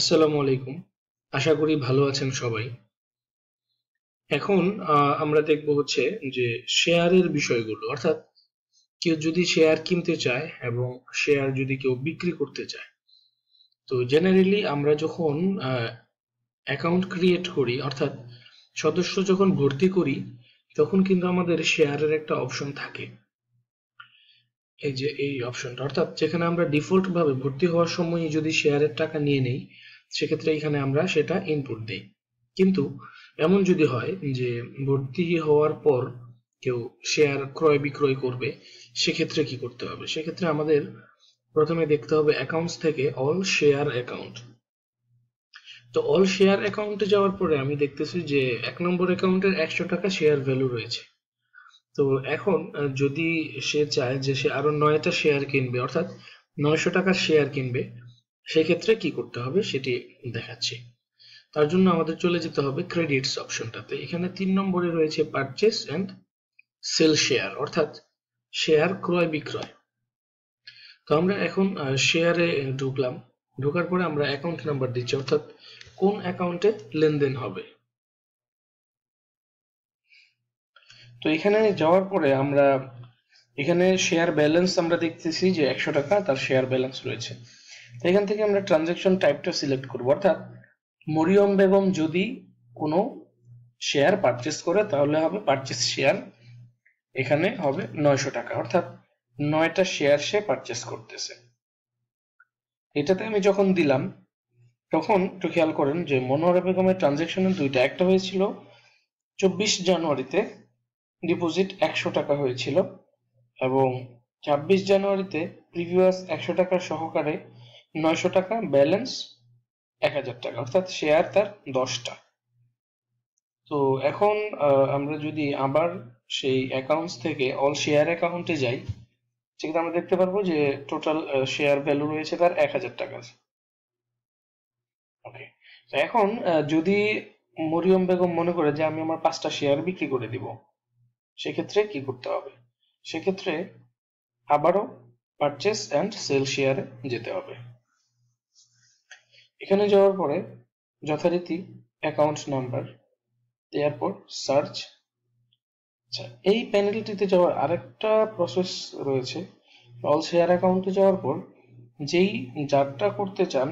আসসালামু আলাইকুম আশা করি ভালো আছেন সবাই এখন আমরা দেখব হচ্ছে যে শেয়ারের বিষয়গুলো অর্থাৎ কেউ যদি শেয়ার কিনতে চায় এবং শেয়ার যদি কেউ বিক্রি করতে চায় তো জেনারেলি আমরা যখন অ্যাকাউন্ট ক্রিয়েট করি অর্থাৎ সদস্য যখন ভর্তি করি তখন কিন্তু আমাদের শেয়ারের একটা অপশন থাকে এই যে এই অপশনটা অর্থাৎ যেখানে আমরা ডিফল্ট ভাবে ভর্তি হওয়ার সময় যদি শেয়ারের টাকা নিয়ে নেই সেক্ষেত্রে এখানে আমরা সেটা ইনপুট দেই কিন্তু এমন যদি হয় যে ভর্তি হওয়ার পর কেউ শেয়ার ক্রয় বিক্রয় করবে সেক্ষেত্রে কি করতে হবে সেক্ষেত্রে আমাদের প্রথমে দেখতে হবে অ্যাকাউন্টস থেকে অল শেয়ার অ্যাকাউন্ট তো অল শেয়ার অ্যাকাউন্টে যাওয়ার পরে আমি দেখতেছি যে এক নম্বর অ্যাকাউন্টের একশো টাকা শেয়ার ভ্যালু রয়েছে তো এখন যদি সে চায় যে সে আরো নয়টা শেয়ার কিনবে অর্থাৎ নয়শো টাকার শেয়ার কিনবে সেক্ষেত্রে কি করতে হবে সেটি দেখাচ্ছি তার জন্য আমাদের চলে যেতে হবে ক্রেডিটস অপশনটাতে এখানে তিন নম্বরে রয়েছে পারচেস অ্যান্ড সেল শেয়ার অর্থাৎ শেয়ার ক্রয় বিক্রয় তো আমরা এখন শেয়ারে ঢুকলাম ঢোকার পরে আমরা অ্যাকাউন্ট নাম্বার দিচ্ছি অর্থাৎ কোন অ্যাকাউন্টে লেনদেন হবে তো এখানে যাওয়ার পরে আমরা এখানে শেয়ার ব্যালেন্স আমরা দেখতেছি যে একশো টাকা তার শেয়ার ব্যালেন্স রয়েছে তো এখান থেকে আমরা ট্রানজেকশন টাইপটা সিলেক্ট করবো অর্থাৎ মরিয়ম বেগম যদি কোনো শেয়ার পারচেস করে তাহলে হবে পারচেস শেয়ার এখানে হবে নয়শো টাকা অর্থাৎ নয়টা শেয়ার সে পারচেস করতেছে এটাতে আমি যখন দিলাম তখন একটু খেয়াল করেন যে মনোহরা বেগমের ট্রানজেকশনের দুইটা একটা হয়েছিল চব্বিশ জানুয়ারিতে ডিপোজিট একশো টাকা হয়েছিল এবং ছাব্বিশ জানুয়ারিতে প্রিভিয়াস একশো টাকার সহকারে নয়শো টাকা ব্যালেন্স এক হাজার টাকা অর্থাৎ শেয়ার তার দশটা তো এখন আমরা যদি আবার সেই অ্যাকাউন্টস থেকে অল শেয়ার অ্যাকাউন্টে যাই সেক্ষেত্রে আমরা দেখতে পারবো যে টোটাল শেয়ার ভ্যালু রয়েছে তার এক হাজার টাকা ওকে এখন যদি মরিয়ম বেগম মনে করে যে আমি আমার পাঁচটা শেয়ার বিক্রি করে দিব সেক্ষেত্রে কি করতে হবে সেক্ষেত্রে আবারও পারচেস অ্যান্ড সেল শেয়ারে যেতে হবে এখানে যাওয়ার পরে যথারীতি অ্যাকাউন্ট নাম্বার এয়ারপোর্ট সার্চ আচ্ছা এই প্যানেলটিতে যাওয়ার আরেকটা প্রসেস রয়েছে অল শেয়ার অ্যাকাউন্টে যাওয়ার পর যেই যাত্রা করতে চান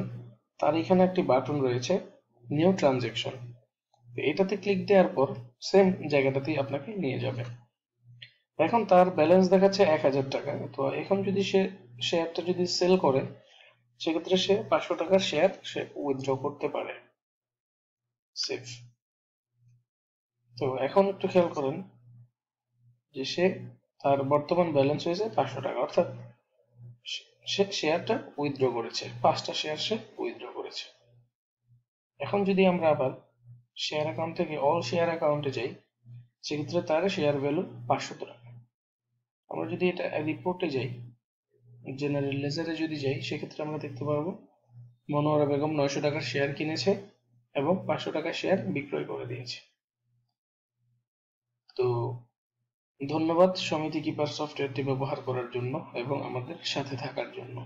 তার এখানে একটি বাটন রয়েছে নিউ ট্রানজেকশন এটাতে ক্লিক দেওয়ার পর সেম জায়গাটাতেই আপনাকে নিয়ে যাবে এখন তার ব্যালেন্স দেখাচ্ছে এক হাজার টাকা তো এখন যদি সে শেয়ারটা যদি সেল করে সেক্ষেত্রে সে পাঁচশো টাকার শেয়ার সে উইথড্র করতে পারে সেফ তো এখন একটু খেয়াল করেন যে সে তার বর্তমান ব্যালেন্স হয়েছে পাঁচশো টাকা অর্থাৎ সে শেয়ারটা উইথড্র করেছে পাঁচটা শেয়ার সে উইথড্র করেছে এখন যদি আমরা আবার শেয়ার অ্যাকাউন্ট থেকে অল শেয়ার অ্যাকাউন্টে যাই সেক্ষেত্রে তার শেয়ার ভ্যালু পাঁচশো টাকা আমরা যদি এটা রিপোর্টে যাই জেনারেল লেজারে যদি যাই সেক্ষেত্রে আমরা দেখতে পারবো মনোয়ারা বেগম নয়শো টাকার শেয়ার কিনেছে এবং পাঁচশো টাকা শেয়ার বিক্রয় করে দিয়েছে তো ধন্যবাদ সমিতি কিপার সফটওয়্যারটি ব্যবহার করার জন্য এবং আমাদের সাথে থাকার জন্য